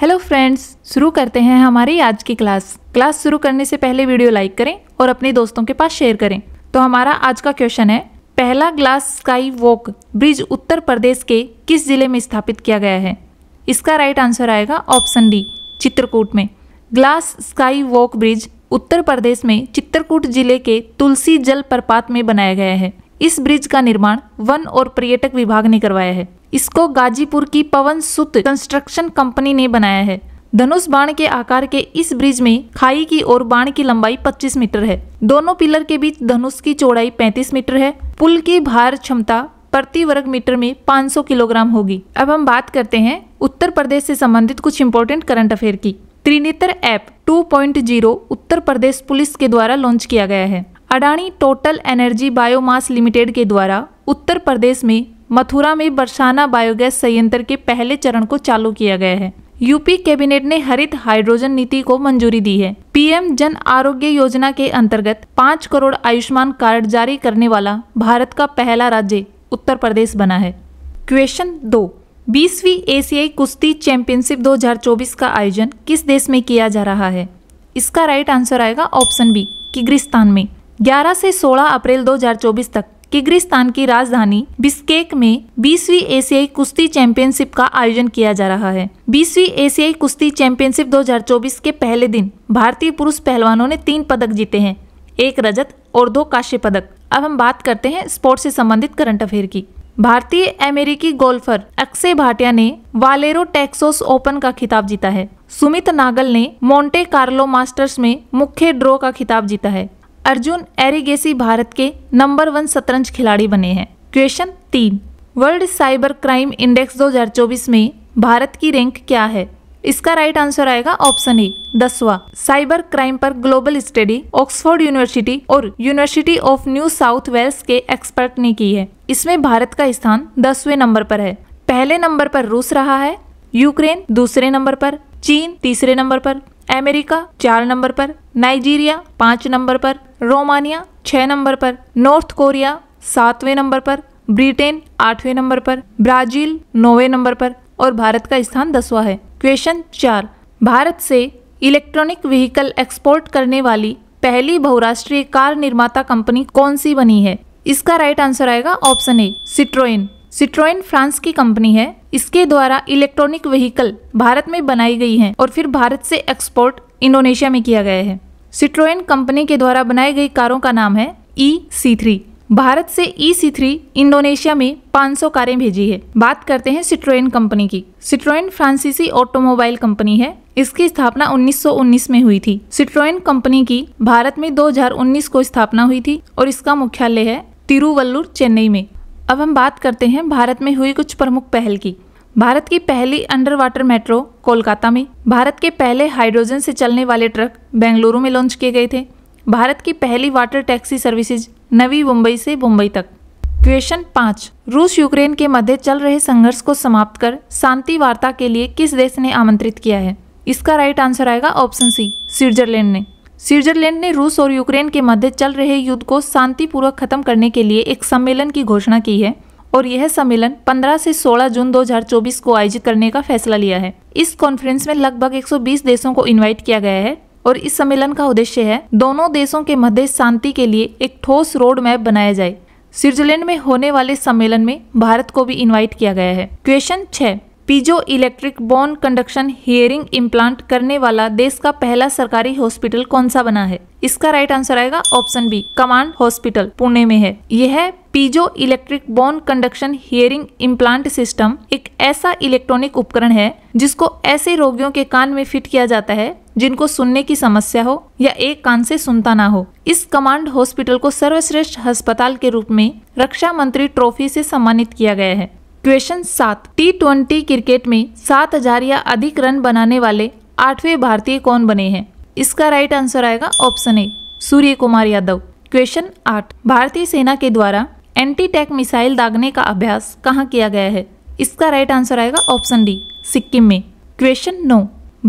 hello friends शुरू करते हैं हमारी आज की क्लास क्लास शुरू करने से पहले वीडियो लाइक करें और अपने दोस्तों के पास शेयर करें तो हमारा आज का क्वेश्चन है पहला glass skywalk bridge Uttar Pradesh के किस जिले में स्थापित किया गया है इसका राइट आंसर आएगा ऑप्शन डी चित्रकूट में glass skywalk bridge Uttar Pradesh में चित्रकूट जिले के तुलसी जल प्रपात में बनाया गया है इस ब्रिज का निर्माण वन और पर्यटक विभाग ने करवाया है इसको गाजीपुर की पवन सुत कंस्ट्रक्शन कंपनी ने बनाया है धनुष बाण के आकार के इस ब्रिज में खाई की और बाण की लंबाई 25 मीटर है दोनों पिलर के बीच धनुष की चौड़ाई 35 मीटर है पुल की भार क्षमता प्रति वर्ग मीटर में 500 किलोग्राम होगी अब हम बात करते हैं उत्तर प्रदेश से संबंधित कुछ इम्पोर्टेंट करंट अफेयर की त्रिनेत्र ऐप 2.0 उत्तर प्रदेश पुलिस के द्वारा लॉन्च किया गया है Adani Total energy biomass limited के द्वारा उत्तर प्रदेश में मथुरा में बरसाना बायोगैस संयंत्र के पहले चरण को चालू किया गया है यूपी कैबिनेट ने हरित हाइड्रोजन नीति को मंजूरी दी है पीएम जन आरोग्य योजना के अंतर्गत पाँच करोड़ आयुष्मान कार्ड जारी करने वाला भारत का पहला राज्य उत्तर प्रदेश बना है क्वेश्चन दो बीसवीं एशियाई कुश्ती चैंपियनशिप 2024 का आयोजन किस देश में किया जा रहा है इसका राइट आंसर आएगा ऑप्शन बी किगिस्तान में 11 से 16 अप्रैल 2024 तक किर्गिस्तान की राजधानी बिस्केक में बीसवीं एशियाई कुश्ती चैंपियनशिप का आयोजन किया जा रहा है बीसवीं एशियाई कुश्ती चैंपियनशिप 2024 के पहले दिन भारतीय पुरुष पहलवानों ने तीन पदक जीते हैं एक रजत और दो कांस्य पदक अब हम बात करते हैं स्पोर्ट्स से संबंधित करंट अफेयर की भारतीय अमेरिकी गोल्फर अक्षय भाटिया ने वालेरो टेक्सोस ओपन का खिताब जीता है सुमित नागल ने मोंटे कार्लो मास्टर्स में मुख्य ड्रॉ का खिताब जीता है अर्जुन एरिगेसी भारत के नंबर वन शतरंज खिलाड़ी बने हैं क्वेश्चन तीन वर्ल्ड साइबर क्राइम इंडेक्स 2024 में भारत की रैंक क्या है इसका राइट आंसर आएगा ऑप्शन ए दसवा साइबर क्राइम पर ग्लोबल स्टडी ऑक्सफोर्ड यूनिवर्सिटी और University of New South Wales के एक्सपर्ट ने की है इसमें भारत का स्थान दसवें नंबर पर है पहले नंबर पर रूस रहा है यूक्रेन दूसरे नंबर पर चीन तीसरे नंबर पर अमेरिका चार नंबर पर नाइजीरिया पाँच नंबर पर रोमानिया छः नंबर पर नॉर्थ कोरिया सातवें नंबर पर ब्रिटेन आठवें नंबर पर ब्राजील नौवे नंबर पर और भारत का स्थान दसवा है क्वेश्चन चार भारत से इलेक्ट्रॉनिक व्हीकल एक्सपोर्ट करने वाली पहली बहुराष्ट्रीय कार निर्माता कंपनी कौन सी बनी है इसका राइट आंसर आएगा option A Citroen Citroen France की कंपनी है इसके द्वारा इलेक्ट्रॉनिक व्हीकल भारत में बनाई गई है और फिर भारत से एक्सपोर्ट इंडोनेशिया में किया गया है सिट्रोइन कंपनी के द्वारा बनाई गई कारों का नाम है ई सी थ्री भारत से ई सी थ्री इंडोनेशिया में 500 कारें भेजी है बात करते हैं सिट्रोइन कंपनी की सिट्रोइन फ्रांसीसी ऑटोमोबाइल कंपनी है इसकी स्थापना 1919 में हुई थी सिट्रोइन कंपनी की भारत में 2019 को स्थापना हुई थी और इसका मुख्यालय है तिरुवल्लुर चेन्नई में अब हम बात करते हैं भारत में हुई कुछ प्रमुख पहल की भारत की पहली अंडर वाटर मेट्रो कोलकाता में भारत के पहले हाइड्रोजन से चलने वाले ट्रक बेंगलुरु में लॉन्च किए गए थे भारत की पहली water taxi services Navi Mumbai से मुंबई तक क्वेश्चन पाँच रूस यूक्रेन के मध्य चल रहे संघर्ष को समाप्त कर शांति वार्ता के लिए किस देश ने आमंत्रित किया है इसका राइट आंसर आएगा ऑप्शन सी स्विट्जरलैंड ने स्विट्जरलैंड ने रूस और यूक्रेन के मध्य चल रहे युद्ध को शांतिपूर्वक खत्म करने के लिए एक सम्मेलन की घोषणा की है और यह सम्मेलन 15 से 16 जून 2024 को आयोजित करने का फैसला लिया है इस कॉन्फ्रेंस में लगभग 120 देशों को इनवाइट किया गया है और इस सम्मेलन का उद्देश्य है दोनों देशों के मध्य शांति के लिए एक ठोस रोड मैप बनाया जाए स्विट्जरलैंड में होने वाले सम्मेलन में भारत को भी इन्वाइट किया गया है क्वेश्चन छह piezo electric bone conduction hearing implant करने वाला देश का पहला सरकारी हॉस्पिटल कौन सा बना है इसका राइट आंसर आएगा option B command hospital Pune में है यह piezo electric bone conduction hearing implant system एक ऐसा इलेक्ट्रॉनिक उपकरण है जिसको ऐसे रोगियों के कान में फिट किया जाता है जिनको सुनने की समस्या हो या एक कान से सुनता ना हो इस कमांड हॉस्पिटल को सर्वश्रेष्ठ अस्पताल के रूप में रक्षा मंत्री ट्रॉफी से सम्मानित किया गया है क्वेश्चन सात टी ट्वेंटी क्रिकेट में सात हजार या अधिक रन बनाने वाले आठवें भारतीय कौन बने हैं इसका राइट आंसर आएगा option A Surya Kumar Yadav question आठ भारतीय सेना के द्वारा एंटी टैक मिसाइल दागने का अभ्यास कहाँ किया गया है इसका राइट आंसर आएगा ऑप्शन डी सिक्किम में क्वेश्चन नौ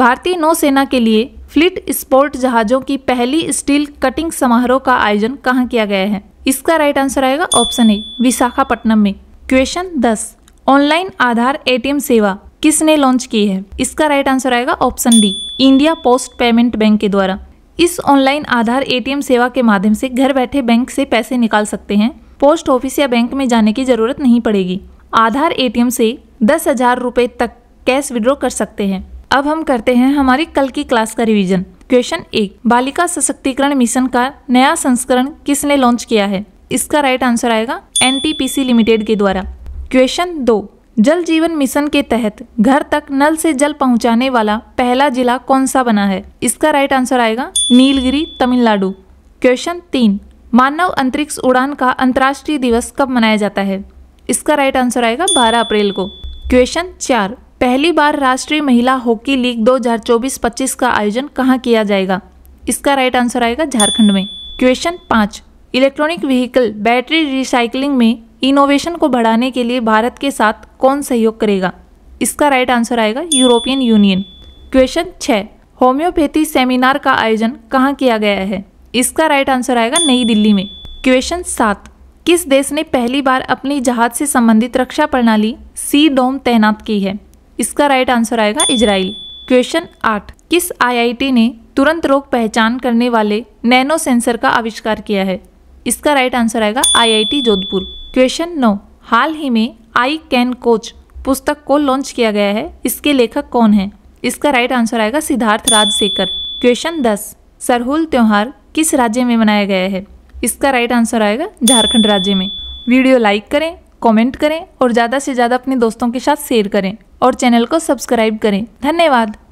भारतीय नौसेना के लिए फ्लिट स्पोर्ट जहाजों की पहली स्टील कटिंग समारोह का आयोजन कहाँ किया गया है इसका राइट आंसर आएगा ऑप्शन ए विशाखापट्टनम में क्वेश्चन दस ऑनलाइन आधार एटीएम सेवा किसने लॉन्च की है इसका राइट आंसर आएगा option D India post payment bank के द्वारा इस ऑनलाइन आधार एटीएम सेवा के माध्यम से घर बैठे बैंक से पैसे निकाल सकते हैं पोस्ट ऑफिस या बैंक में जाने की जरूरत नहीं पड़ेगी आधार एटीएम से दस हजार रूपए तक कैश विड्रॉ कर सकते हैं अब हम करते हैं हमारी कल की क्लास का रिवीजन क्वेश्चन एक बालिका सशक्तिकरण मिशन का नया संस्करण किसने लॉन्च किया है इसका राइट आंसर आएगा एन लिमिटेड के द्वारा क्वेश्चन दो जल जीवन मिशन के तहत घर तक नल से जल पहुंचाने वाला पहला जिला कौन सा बना है इसका राइट आंसर आएगा नीलगिरी तमिलनाडु क्वेश्चन तीन मानव अंतरिक्ष उड़ान का अंतर्राष्ट्रीय दिवस कब मनाया जाता है इसका राइट आंसर आएगा 12 अप्रैल को क्वेश्चन चार पहली बार राष्ट्रीय महिला हॉकी लीग 2024-25 का आयोजन कहाँ किया जाएगा इसका राइट आंसर आएगा झारखंड में क्वेश्चन पाँच इलेक्ट्रॉनिक व्हीकल बैटरी रिसाइकलिंग में इनोवेशन को बढ़ाने के लिए भारत के साथ कौन सहयोग करेगा इसका राइट आंसर आएगा यूरोपियन यूनियन क्वेश्चन छः होम्योपैथी सेमिनार का आयोजन कहाँ किया गया है इसका राइट आंसर आएगा नई दिल्ली में क्वेश्चन सात किस देश ने पहली बार अपनी जहाज से संबंधित रक्षा प्रणाली सी डोम तैनात की है इसका राइट आंसर आएगा इजराइल क्वेश्चन आठ किस आईआईटी ने तुरंत रोग पहचान करने वाले नैनो सेंसर का आविष्कार किया है इसका राइट आंसर आएगा आईआईटी जोधपुर क्वेश्चन नौ हाल ही में आई कैन कोच पुस्तक को लॉन्च किया गया है इसके लेखक कौन है इसका राइट आंसर आएगा सिद्धार्थ राजशेखर क्वेश्चन दस सरहुल त्यौहार किस राज्य में मनाया गया है इसका राइट आंसर आएगा झारखंड राज्य में वीडियो लाइक करें कमेंट करें और ज़्यादा से ज़्यादा अपने दोस्तों के साथ शेयर करें और चैनल को सब्सक्राइब करें धन्यवाद